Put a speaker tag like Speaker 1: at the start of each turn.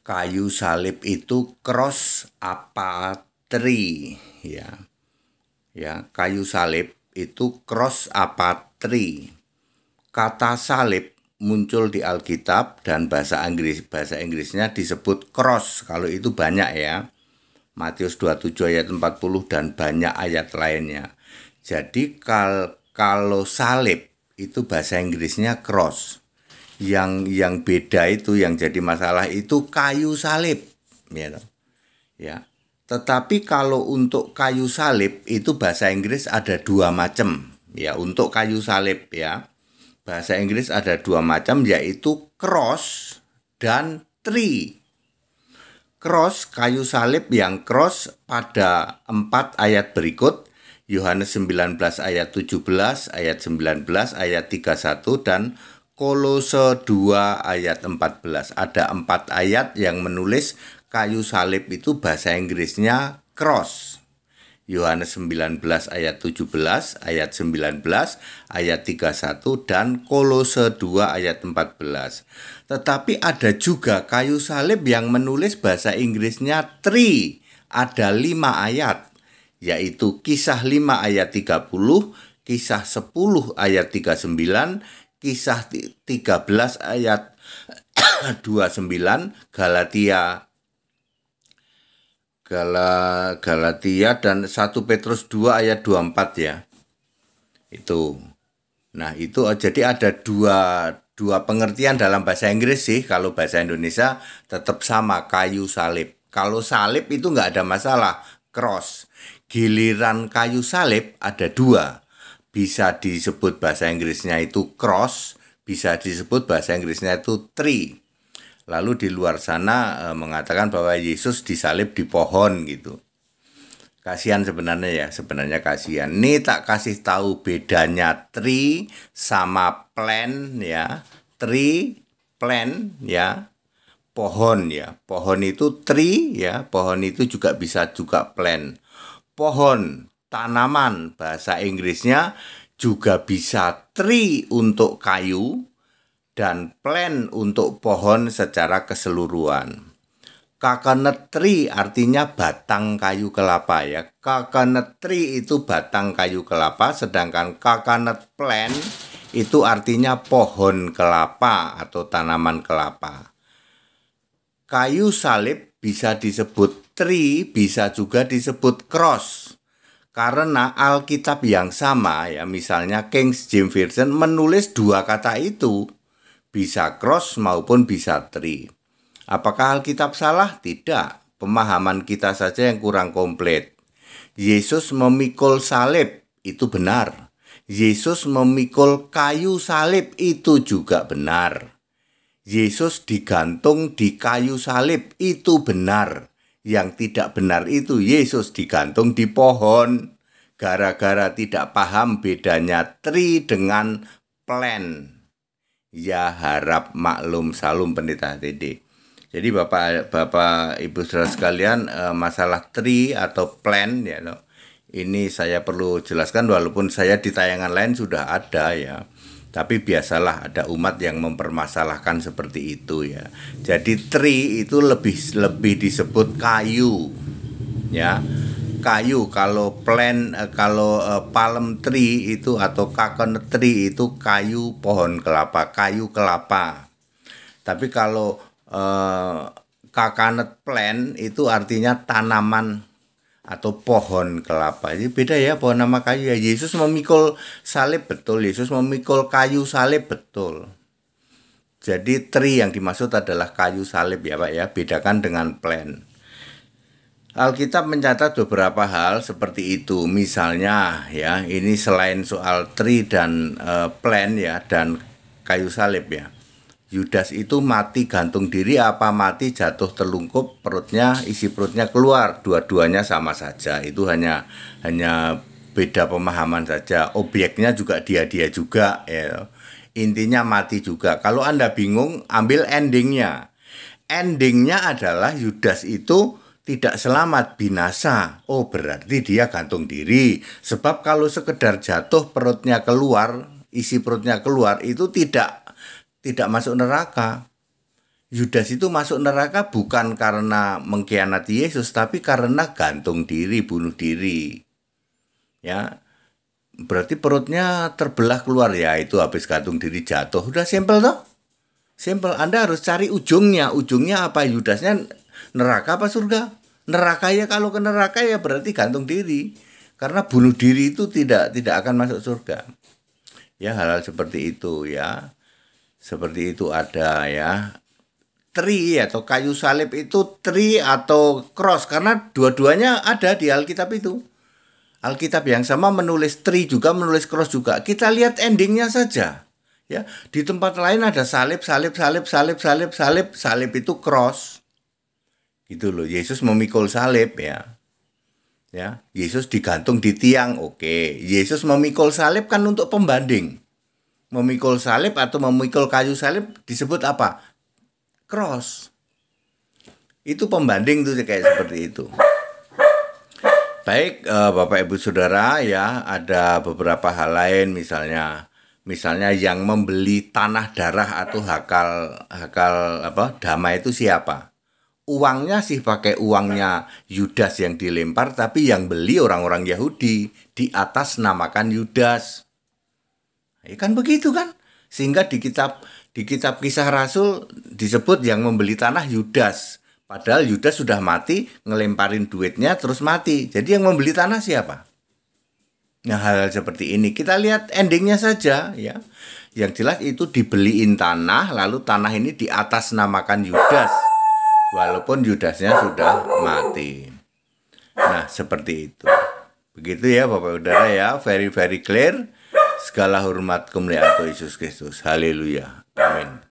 Speaker 1: kayu salib itu cross apa tree ya. Ya, kayu salib itu cross apa tree. Kata salib muncul di Alkitab dan bahasa Inggris bahasa Inggrisnya disebut cross kalau itu banyak ya. Matius 27 ayat 40 dan banyak ayat lainnya. Jadi kal kalau salib itu bahasa Inggrisnya cross yang yang beda itu yang jadi masalah itu kayu salib ya you know? ya tetapi kalau untuk kayu salib itu bahasa Inggris ada dua macam ya untuk kayu salib ya bahasa Inggris ada dua macam yaitu cross dan tree cross kayu salib yang cross pada empat ayat berikut Yohanes 19 ayat 17 ayat 19 ayat 31 dan Kolose 2 ayat 14. Ada empat ayat yang menulis kayu salib itu bahasa Inggrisnya cross. Yohanes 19 ayat 17, ayat 19, ayat 31 dan Kolose 2 ayat 14. Tetapi ada juga kayu salib yang menulis bahasa Inggrisnya tree. Ada lima ayat yaitu kisah 5 ayat 30, kisah 10 ayat 39, kisah 13 ayat 29 Galatia Galatia dan 1 Petrus 2 ayat 24 ya itu nah itu oh, jadi ada dua dua pengertian dalam bahasa Inggris sih kalau bahasa Indonesia tetap sama kayu salib kalau salib itu nggak ada masalah cross giliran kayu salib ada dua bisa disebut bahasa Inggrisnya itu cross, bisa disebut bahasa Inggrisnya itu tree. Lalu di luar sana e, mengatakan bahwa Yesus disalib di pohon gitu. Kasihan sebenarnya ya, sebenarnya kasihan. Ini tak kasih tahu bedanya tree sama plan ya. Tree, plan ya. Pohon ya. Pohon itu tree ya, pohon itu juga bisa juga plan. Pohon tanaman, bahasa Inggrisnya juga bisa tree untuk kayu dan plan untuk pohon secara keseluruhan. Coconut tree artinya batang kayu kelapa ya. Coconut tree itu batang kayu kelapa sedangkan coconut plant itu artinya pohon kelapa atau tanaman kelapa. Kayu salib bisa disebut tree, bisa juga disebut cross. Karena Alkitab yang sama ya misalnya King James Version menulis dua kata itu bisa cross maupun bisa tree. Apakah Alkitab salah? Tidak. Pemahaman kita saja yang kurang komplit. Yesus memikul salib, itu benar. Yesus memikul kayu salib, itu juga benar. Yesus digantung di kayu salib, itu benar yang tidak benar itu Yesus digantung di pohon gara-gara tidak paham bedanya tri dengan plan. Ya harap maklum salum pendeta TD. Jadi Bapak Bapak Ibu Saudara sekalian eh, masalah tri atau plan ya ini saya perlu jelaskan walaupun saya di tayangan lain sudah ada ya. Tapi biasalah ada umat yang mempermasalahkan seperti itu ya. Jadi tree itu lebih lebih disebut kayu. Ya. Kayu kalau plan eh, kalau eh, palm tree itu atau coconut tree itu kayu pohon kelapa, kayu kelapa. Tapi kalau eh, coconut plant itu artinya tanaman atau pohon kelapa. Jadi beda ya pohon nama kayu ya. Yesus memikul salib betul, Yesus memikul kayu salib betul. Jadi tri yang dimaksud adalah kayu salib ya Pak ya, bedakan dengan plan. Alkitab mencatat beberapa hal seperti itu. Misalnya ya, ini selain soal tri dan uh, eh, plan ya dan kayu salib ya. Yudas itu mati gantung diri apa mati jatuh terlungkup perutnya isi perutnya keluar dua-duanya sama saja itu hanya hanya beda pemahaman saja Obyeknya juga dia dia juga ya intinya mati juga kalau anda bingung ambil endingnya endingnya adalah Yudas itu tidak selamat binasa oh berarti dia gantung diri sebab kalau sekedar jatuh perutnya keluar isi perutnya keluar itu tidak tidak masuk neraka. Yudas itu masuk neraka bukan karena mengkhianati Yesus, tapi karena gantung diri, bunuh diri. Ya, berarti perutnya terbelah keluar ya itu habis gantung diri jatuh. Udah simpel toh? Simpel. Anda harus cari ujungnya. Ujungnya apa Yudasnya neraka apa surga? Neraka ya kalau ke neraka ya berarti gantung diri. Karena bunuh diri itu tidak tidak akan masuk surga. Ya hal-hal seperti itu ya. Seperti itu ada ya. Tri atau kayu salib itu tri atau cross karena dua-duanya ada di Alkitab itu. Alkitab yang sama menulis tri juga menulis cross juga. Kita lihat endingnya saja. Ya, di tempat lain ada salib, salib, salib, salib, salib, salib, salib itu cross. Gitu loh. Yesus memikul salib ya ya Yesus digantung di tiang oke Yesus memikul salib kan untuk pembanding memikul salib atau memikul kayu salib disebut apa? Cross. Itu pembanding tuh kayak seperti itu. Baik, eh, Bapak Ibu Saudara ya, ada beberapa hal lain misalnya misalnya yang membeli tanah darah atau hakal hakal apa damai itu siapa? Uangnya sih pakai uangnya Yudas yang dilempar tapi yang beli orang-orang Yahudi di atas namakan Yudas. Ya kan begitu kan? Sehingga di kitab di kitab Kisah Rasul disebut yang membeli tanah Yudas. Padahal Yudas sudah mati, ngelemparin duitnya terus mati. Jadi yang membeli tanah siapa? Nah hal, -hal seperti ini kita lihat endingnya saja ya. Yang jelas itu dibeliin tanah, lalu tanah ini di atas namakan Yudas, walaupun Yudasnya sudah mati. Nah seperti itu. Begitu ya Bapak udara ya, very very clear. Segala hormat kemuliaan Yesus Kristus. Haleluya. Amin.